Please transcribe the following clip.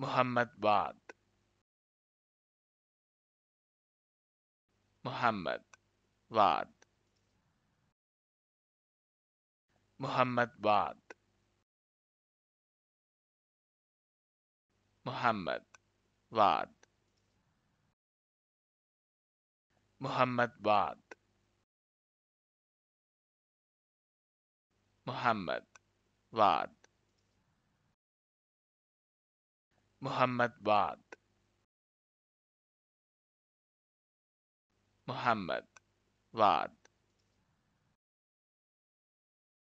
Muhammad Muhammad Wad Muhammad Wad Muhammad Wad Muhammad Wad Muhammad Wad Muhammad Bad Muhammad Bad